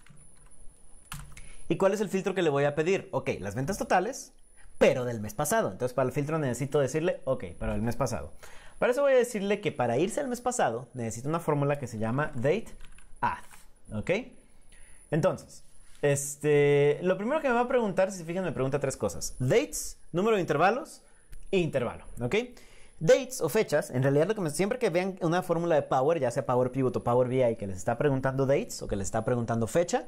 A: ¿Y cuál es el filtro que le voy a pedir? Ok, las ventas totales, pero del mes pasado. Entonces para el filtro necesito decirle, ok, pero del mes pasado. Para eso voy a decirle que para irse al mes pasado necesito una fórmula que se llama date haz. ¿Ok? Entonces, este, lo primero que me va a preguntar, si se fijan, me pregunta tres cosas. Dates, número de intervalos, e intervalo. ¿Ok? Dates o fechas, en realidad lo que siempre que vean una fórmula de Power, ya sea Power Pivot o Power BI, que les está preguntando dates o que les está preguntando fecha,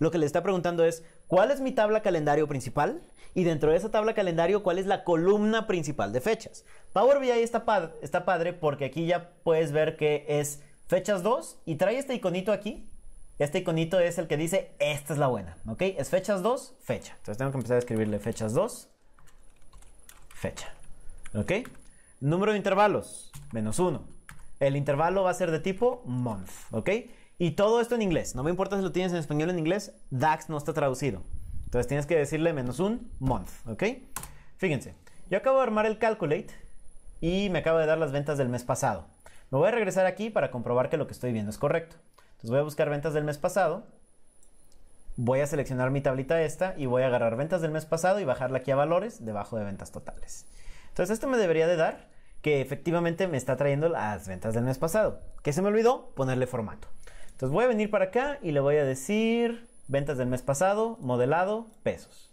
A: lo que les está preguntando es cuál es mi tabla calendario principal y dentro de esa tabla calendario cuál es la columna principal de fechas. Power BI está, está padre porque aquí ya puedes ver que es fechas 2 y trae este iconito aquí. Este iconito es el que dice, esta es la buena, ¿ok? Es fechas 2, fecha. Entonces tengo que empezar a escribirle fechas 2, fecha, ¿ok? Número de intervalos, menos 1. El intervalo va a ser de tipo month, ¿ok? Y todo esto en inglés. No me importa si lo tienes en español o en inglés, DAX no está traducido. Entonces tienes que decirle menos un month, ¿ok? Fíjense, yo acabo de armar el calculate y me acabo de dar las ventas del mes pasado. Me voy a regresar aquí para comprobar que lo que estoy viendo es correcto. Entonces voy a buscar ventas del mes pasado. Voy a seleccionar mi tablita esta y voy a agarrar ventas del mes pasado y bajarla aquí a valores debajo de ventas totales. Entonces esto me debería de dar que efectivamente me está trayendo las ventas del mes pasado. Que se me olvidó ponerle formato. Entonces voy a venir para acá y le voy a decir ventas del mes pasado, modelado, pesos.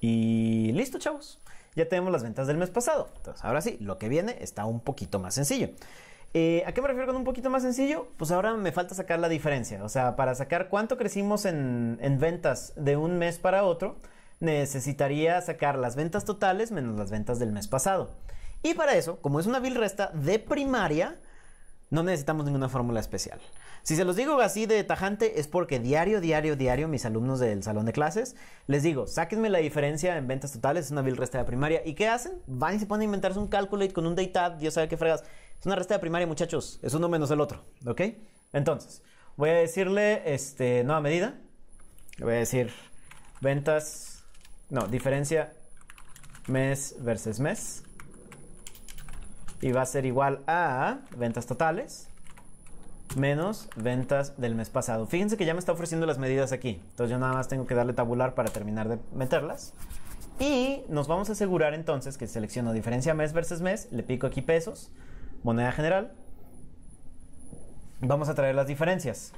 A: Y listo, chavos ya tenemos las ventas del mes pasado. Entonces, ahora sí, lo que viene está un poquito más sencillo. Eh, ¿A qué me refiero con un poquito más sencillo? Pues ahora me falta sacar la diferencia. O sea, para sacar cuánto crecimos en, ventas de un mes para otro, necesitaría sacar las ventas totales menos las ventas del mes pasado. Y para eso, como es una Bill resta de primaria, no necesitamos ninguna fórmula especial. Si se los digo así de tajante es porque diario, diario, diario mis alumnos del salón de clases les digo, sáquenme la diferencia en ventas totales, es una vil resta de primaria. ¿Y qué hacen? Van y se ponen a inventarse un calculate con un data, Dios sabe qué fregas. Es una resta de primaria, muchachos, es uno menos el otro, ¿ok? Entonces, voy a decirle, este, nueva medida. voy a decir ventas, no, diferencia mes versus mes y va a ser igual a ventas totales menos ventas del mes pasado. Fíjense que ya me está ofreciendo las medidas aquí. Entonces yo nada más tengo que darle tabular para terminar de meterlas. Y nos vamos a asegurar entonces que selecciono diferencia mes versus mes, le pico aquí pesos, moneda general. Vamos a traer las diferencias.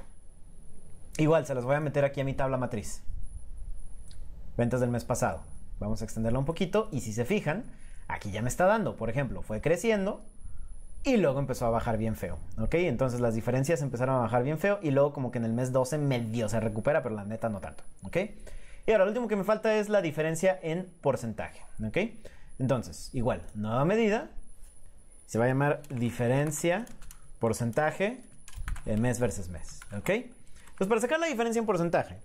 A: Igual se las voy a meter aquí a mi tabla matriz. Ventas del mes pasado. Vamos a extenderla un poquito y si se fijan, Aquí ya me está dando, por ejemplo, fue creciendo y luego empezó a bajar bien feo, ¿ok? Entonces las diferencias empezaron a bajar bien feo y luego como que en el mes 12 medio se recupera, pero la neta no tanto, ¿ok? Y ahora lo último que me falta es la diferencia en porcentaje, ¿ok? Entonces, igual, nueva medida, se va a llamar diferencia porcentaje en mes versus mes, ¿ok? Pues para sacar la diferencia en porcentaje,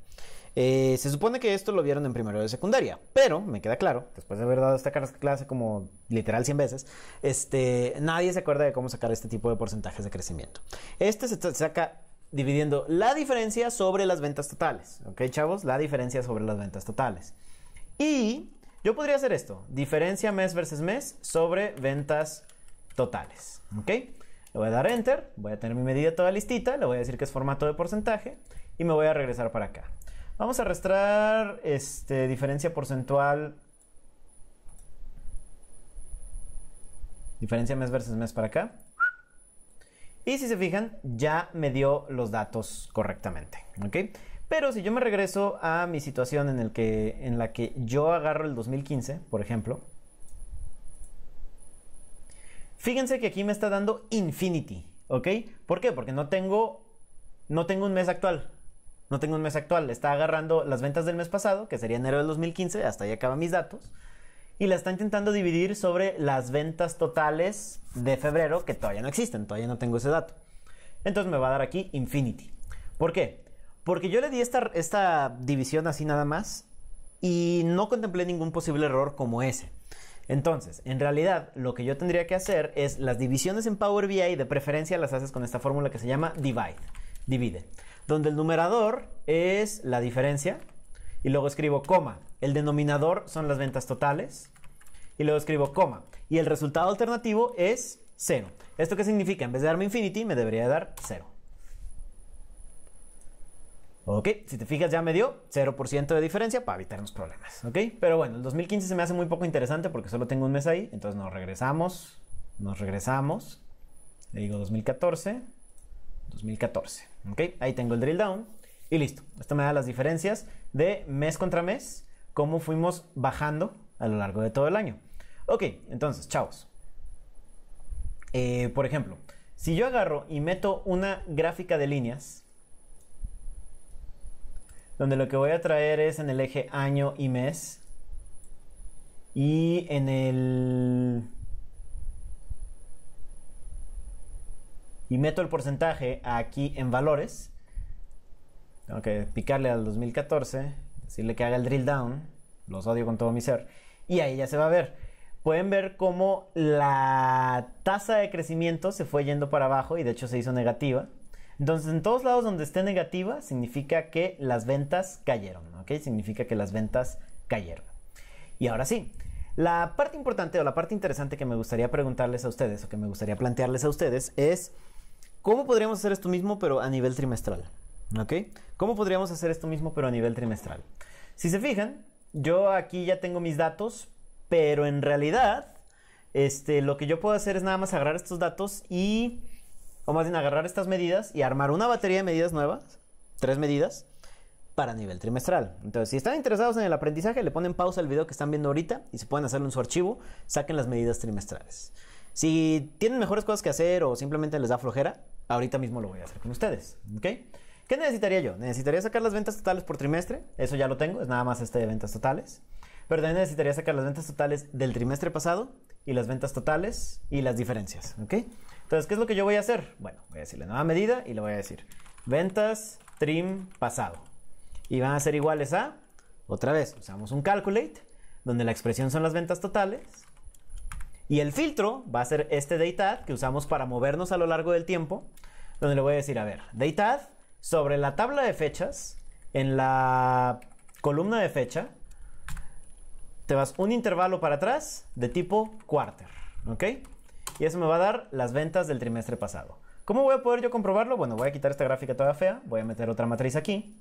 A: eh, se supone que esto lo vieron en primero de secundaria, pero me queda claro, después de haber dado esta clase como literal 100 veces, este, nadie se acuerda de cómo sacar este tipo de porcentajes de crecimiento. Este se saca dividiendo la diferencia sobre las ventas totales, ¿ok chavos? La diferencia sobre las ventas totales. Y yo podría hacer esto, diferencia mes versus mes sobre ventas totales, ¿ok? Le voy a dar enter, voy a tener mi medida toda listita, le voy a decir que es formato de porcentaje y me voy a regresar para acá. Vamos a arrastrar este, diferencia porcentual. Diferencia mes versus mes para acá. Y si se fijan, ya me dio los datos correctamente. Pero si yo me regreso a mi situación en, el que, en la que yo agarro el 2015, por ejemplo. Fíjense que aquí me está dando infinity, ¿ok? ¿Por qué? Porque no tengo, no tengo un mes actual, no tengo un mes actual, está agarrando las ventas del mes pasado, que sería enero del 2015, hasta ahí acaban mis datos, y la está intentando dividir sobre las ventas totales de febrero, que todavía no existen, todavía no tengo ese dato. Entonces me va a dar aquí Infinity. ¿Por qué? Porque yo le di esta, esta división así nada más y no contemplé ningún posible error como ese. Entonces, en realidad, lo que yo tendría que hacer es las divisiones en Power BI, de preferencia las haces con esta fórmula que se llama divide. Divide donde el numerador es la diferencia y luego escribo coma. El denominador son las ventas totales y luego escribo coma. Y el resultado alternativo es 0. ¿Esto qué significa? En vez de darme infinity, me debería dar 0. Ok, si te fijas ya me dio 0% de diferencia para evitarnos problemas. Ok, pero bueno, el 2015 se me hace muy poco interesante porque solo tengo un mes ahí. Entonces nos regresamos, nos regresamos. Le digo 2014. 2014. ¿Ok? Ahí tengo el drill down y listo. Esto me da las diferencias de mes contra mes, cómo fuimos bajando a lo largo de todo el año. Ok, entonces, chavos. Eh, por ejemplo, si yo agarro y meto una gráfica de líneas, donde lo que voy a traer es en el eje año y mes, y en el y meto el porcentaje aquí en valores, tengo que picarle al 2014, decirle que haga el drill down, los odio con todo mi ser, y ahí ya se va a ver. Pueden ver cómo la tasa de crecimiento se fue yendo para abajo y de hecho se hizo negativa. Entonces, en todos lados donde esté negativa, significa que las ventas cayeron, Significa que las ventas cayeron. Y ahora sí, la parte importante o la parte interesante que me gustaría preguntarles a ustedes o que me gustaría plantearles a ustedes es ¿Cómo podríamos hacer esto mismo pero a nivel trimestral? ¿Ok? ¿Cómo podríamos hacer esto mismo pero a nivel trimestral? Si se fijan, yo aquí ya tengo mis datos, pero en realidad este, lo que yo puedo hacer es nada más agarrar estos datos y, o más bien agarrar estas medidas y armar una batería de medidas nuevas, tres medidas, para nivel trimestral. Entonces, si están interesados en el aprendizaje, le ponen pausa al video que están viendo ahorita y se pueden hacerlo en su archivo, saquen las medidas trimestrales. Si tienen mejores cosas que hacer o simplemente les da flojera, ahorita mismo lo voy a hacer con ustedes. ¿Qué necesitaría yo? Necesitaría sacar las ventas totales por trimestre. Eso ya lo tengo, es nada más este de ventas totales. Pero también necesitaría sacar las ventas totales del trimestre pasado y las ventas totales y las diferencias. ¿Ok? Entonces, ¿qué es lo que yo voy a hacer? Bueno, voy a decir la nueva medida y le voy a decir ventas trim pasado. Y van a ser iguales a, otra vez, usamos un calculate, donde la expresión son las ventas totales y el filtro va a ser este itad que usamos para movernos a lo largo del tiempo, donde le voy a decir, a ver, itad sobre la tabla de fechas, en la columna de fecha, te vas un intervalo para atrás de tipo quarter, ¿ok? Y eso me va a dar las ventas del trimestre pasado. ¿Cómo voy a poder yo comprobarlo? Bueno, voy a quitar esta gráfica toda fea, voy a meter otra matriz aquí,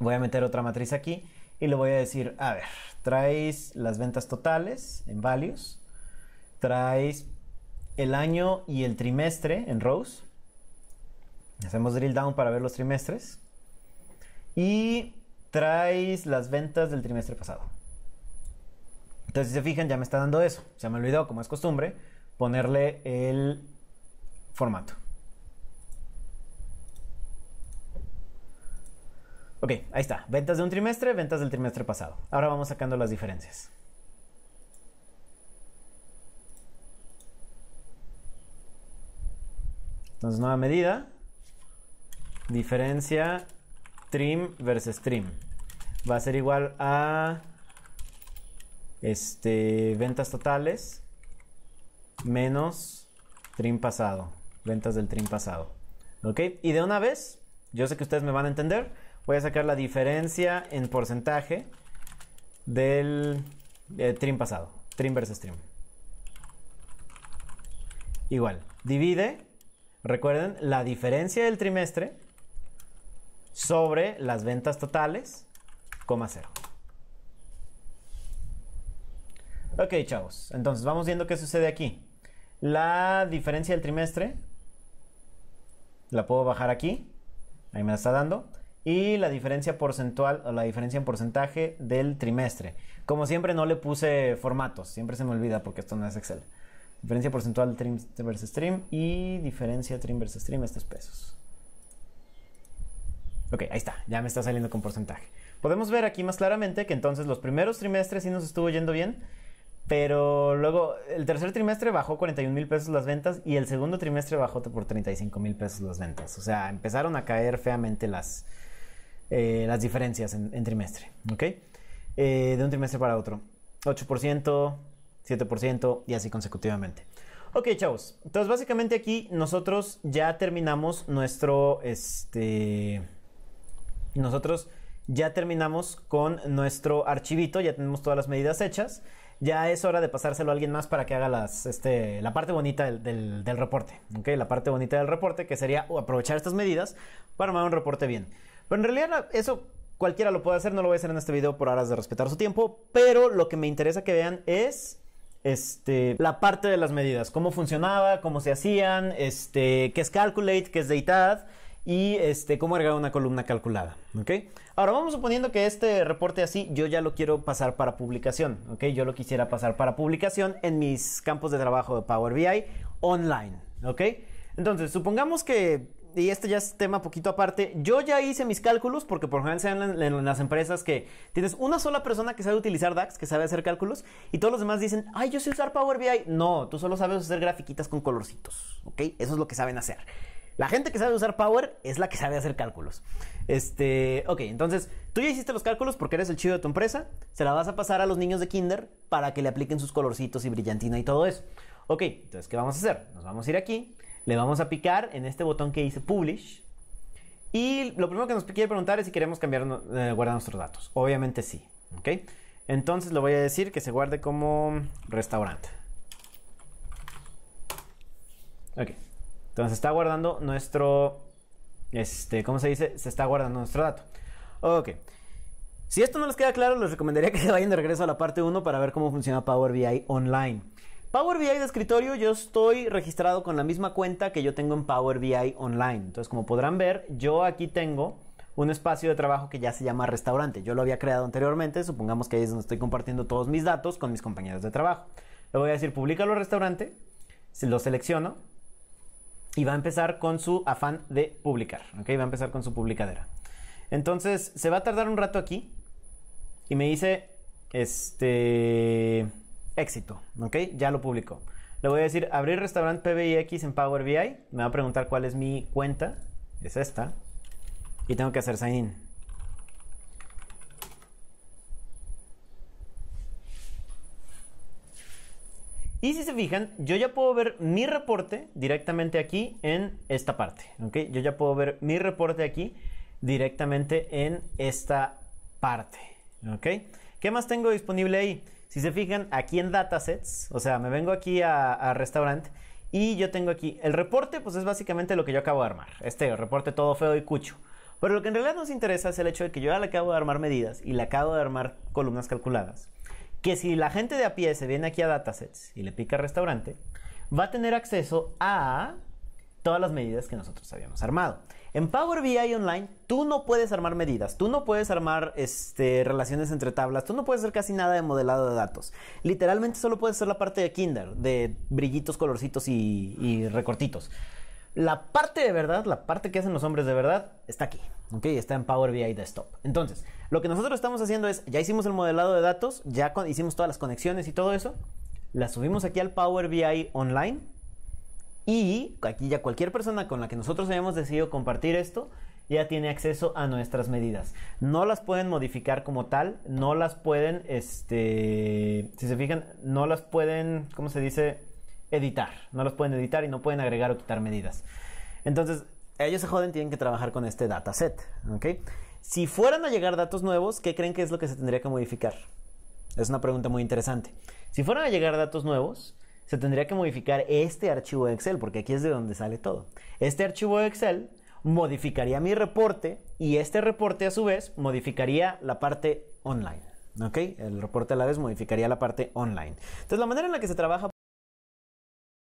A: voy a meter otra matriz aquí y le voy a decir, a ver, traes las ventas totales en values, traes el año y el trimestre en rows. Hacemos drill down para ver los trimestres. Y traes las ventas del trimestre pasado. Entonces, si se fijan, ya me está dando eso. Se me olvidó, como es costumbre, ponerle el formato. Ok, ahí está. Ventas de un trimestre, ventas del trimestre pasado. Ahora vamos sacando las diferencias. Entonces, nueva medida. Diferencia trim versus trim. Va a ser igual a este ventas totales menos trim pasado, ventas del trim pasado. ¿Ok? Y de una vez, yo sé que ustedes me van a entender, voy a sacar la diferencia en porcentaje del eh, trim pasado, trim versus trim. Igual, divide, recuerden, la diferencia del trimestre sobre las ventas totales, coma cero. Ok, chavos, entonces vamos viendo qué sucede aquí. La diferencia del trimestre la puedo bajar aquí, ahí me la está dando y la diferencia porcentual o la diferencia en porcentaje del trimestre. Como siempre no le puse formatos, siempre se me olvida porque esto no es Excel. Diferencia porcentual trim versus stream. y diferencia trim versus stream estos pesos. Ok, ahí está, ya me está saliendo con porcentaje. Podemos ver aquí más claramente que entonces los primeros trimestres sí nos estuvo yendo bien, pero luego el tercer trimestre bajó 41 mil pesos las ventas y el segundo trimestre bajó por 35 mil pesos las ventas. O sea, empezaron a caer feamente las, eh, las diferencias en, trimestre, ¿ok? Eh, de un trimestre para otro. 8%, 7% y así consecutivamente. Ok, chavos. Entonces, básicamente aquí nosotros ya terminamos nuestro, este, nosotros ya terminamos con nuestro archivito, ya tenemos todas las medidas hechas. Ya es hora de pasárselo a alguien más para que haga las, este, la parte bonita del, del, reporte. ¿ok? La parte bonita del reporte que sería aprovechar estas medidas para armar un reporte bien. Pero en realidad eso cualquiera lo puede hacer, no lo voy a hacer en este video por aras de respetar su tiempo, pero lo que me interesa que vean es este, la parte de las medidas, cómo funcionaba, cómo se hacían, este, qué es calculate, qué es deitad y este, cómo agregar una columna calculada. Ahora vamos suponiendo que este reporte así yo ya lo quiero pasar para publicación. Yo lo quisiera pasar para publicación en mis campos de trabajo de Power BI online. Entonces, supongamos que y este ya es tema poquito aparte, yo ya hice mis cálculos, porque por ejemplo sean en, las empresas que tienes una sola persona que sabe utilizar DAX, que sabe hacer cálculos, y todos los demás dicen, ay, yo sé usar Power BI. No, tú solo sabes hacer grafiquitas con colorcitos, ¿ok? Eso es lo que saben hacer. La gente que sabe usar Power es la que sabe hacer cálculos. Este, ok, entonces tú ya hiciste los cálculos porque eres el chido de tu empresa, se la vas a pasar a los niños de Kinder para que le apliquen sus colorcitos y brillantina y todo eso. Ok, entonces, ¿qué vamos a hacer? Nos vamos a ir aquí le vamos a picar en este botón que dice Publish. Y lo primero que nos quiere preguntar es si queremos eh, guardar nuestros datos. Obviamente sí. ¿Ok? Entonces le voy a decir que se guarde como restaurante. Ok. Entonces está guardando nuestro... Este, ¿Cómo se dice? Se está guardando nuestro dato. Ok. Si esto no les queda claro, les recomendaría que se vayan de regreso a la parte 1 para ver cómo funciona Power BI Online. Power BI de escritorio, yo estoy registrado con la misma cuenta que yo tengo en Power BI Online. Entonces, como podrán ver, yo aquí tengo un espacio de trabajo que ya se llama restaurante. Yo lo había creado anteriormente, supongamos que ahí es donde estoy compartiendo todos mis datos con mis compañeros de trabajo. Le voy a decir, lo restaurante, lo selecciono y va a empezar con su afán de publicar, Va a empezar con su publicadera. Entonces, se va a tardar un rato aquí y me dice, este éxito, ¿ok? Ya lo publico, Le voy a decir abrir restaurante PBIX en Power BI. Me va a preguntar cuál es mi cuenta. Es esta. Y tengo que hacer sign in. Y si se fijan, yo ya puedo ver mi reporte directamente aquí en esta parte. ¿ok? Yo ya puedo ver mi reporte aquí directamente en esta parte. ¿ok? ¿Qué más tengo disponible ahí? Si se fijan, aquí en datasets, o sea, me vengo aquí a, restaurante restaurant y yo tengo aquí el reporte, pues es básicamente lo que yo acabo de armar. Este reporte todo feo y cucho. Pero lo que en realidad nos interesa es el hecho de que yo ya le acabo de armar medidas y le acabo de armar columnas calculadas. Que si la gente de a pie se viene aquí a datasets y le pica restaurante, va a tener acceso a todas las medidas que nosotros habíamos armado. En Power BI Online, tú no puedes armar medidas, tú no puedes armar este, relaciones entre tablas, tú no puedes hacer casi nada de modelado de datos. Literalmente solo puedes hacer la parte de Kinder, de brillitos, colorcitos y, recortitos. La parte de verdad, la parte que hacen los hombres de verdad, está aquí. ¿ok? Está en Power BI Desktop. Entonces, lo que nosotros estamos haciendo es, ya hicimos el modelado de datos, ya hicimos todas las conexiones y todo eso, la subimos aquí al Power BI Online y aquí ya cualquier persona con la que nosotros hayamos decidido compartir esto, ya tiene acceso a nuestras medidas. No las pueden modificar como tal, no las pueden, este, si se fijan, no las pueden, ¿cómo se dice? Editar. No las pueden editar y no pueden agregar o quitar medidas. Entonces, ellos se joden, tienen que trabajar con este dataset, ¿ok? Si fueran a llegar datos nuevos, ¿qué creen que es lo que se tendría que modificar? Es una pregunta muy interesante. Si fueran a llegar datos nuevos, se tendría que modificar este archivo de Excel, porque aquí es de donde sale todo. Este archivo de Excel modificaría mi reporte y este reporte a su vez modificaría la parte online. ¿Ok? El reporte a la vez modificaría la parte online. Entonces, la manera en la que se trabaja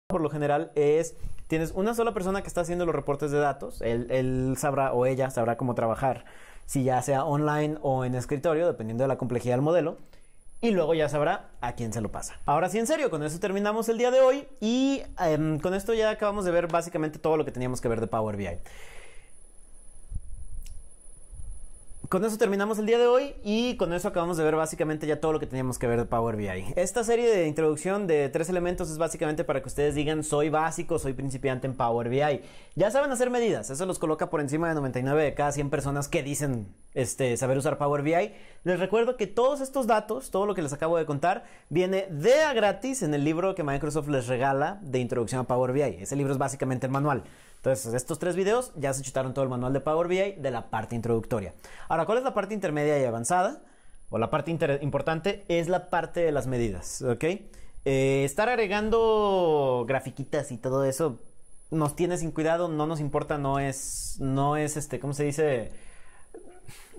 A: por lo general es, tienes una sola persona que está haciendo los reportes de datos, él, él, sabrá o ella sabrá cómo trabajar, si ya sea online o en escritorio, dependiendo de la complejidad del modelo, y luego ya sabrá a quién se lo pasa. Ahora sí, en serio, con eso terminamos el día de hoy y em, con esto ya acabamos de ver básicamente todo lo que teníamos que ver de Power BI. con eso terminamos el día de hoy y con eso acabamos de ver básicamente ya todo lo que teníamos que ver de Power BI. Esta serie de introducción de tres elementos es básicamente para que ustedes digan soy básico, soy principiante en Power BI. Ya saben hacer medidas, eso los coloca por encima de 99 de cada 100 personas que dicen este, saber usar Power BI. Les recuerdo que todos estos datos, todo lo que les acabo de contar, viene de a gratis en el libro que Microsoft les regala de introducción a Power BI. Ese libro es básicamente el manual. Entonces, estos tres videos ya se chutaron todo el manual de Power BI de la parte introductoria. Ahora, ¿cuál es la parte intermedia y avanzada? O la parte importante es la parte de las medidas, ¿ok? Eh, estar agregando grafiquitas y todo eso nos tiene sin cuidado, no nos importa, no es, no es este, ¿cómo se dice?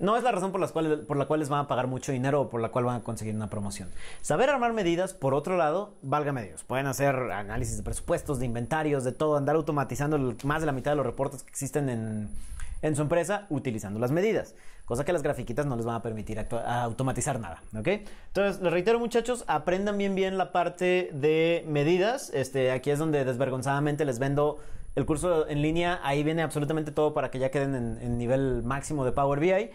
A: no es la razón por, las cuales, por la cual les van a pagar mucho dinero o por la cual van a conseguir una promoción. Saber armar medidas, por otro lado, valga medios. Pueden hacer análisis de presupuestos, de inventarios, de todo, andar automatizando más de la mitad de los reportes que existen en, su empresa utilizando las medidas. Cosa que las grafiquitas no les van a permitir automatizar nada. ¿Ok? Entonces, les reitero, muchachos, aprendan bien bien la parte de medidas. Este, aquí es donde desvergonzadamente les vendo el curso en línea, ahí viene absolutamente todo para que ya queden en, nivel máximo de Power BI.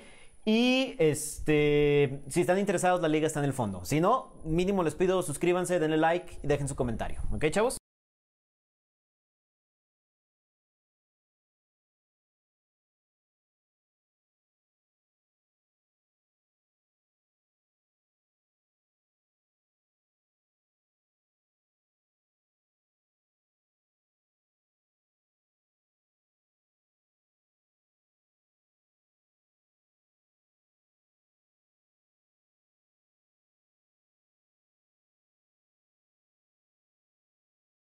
A: Y este, si están interesados, la liga está en el fondo. Si no, mínimo les pido, suscríbanse, denle like y dejen su comentario. ¿Ok, chavos?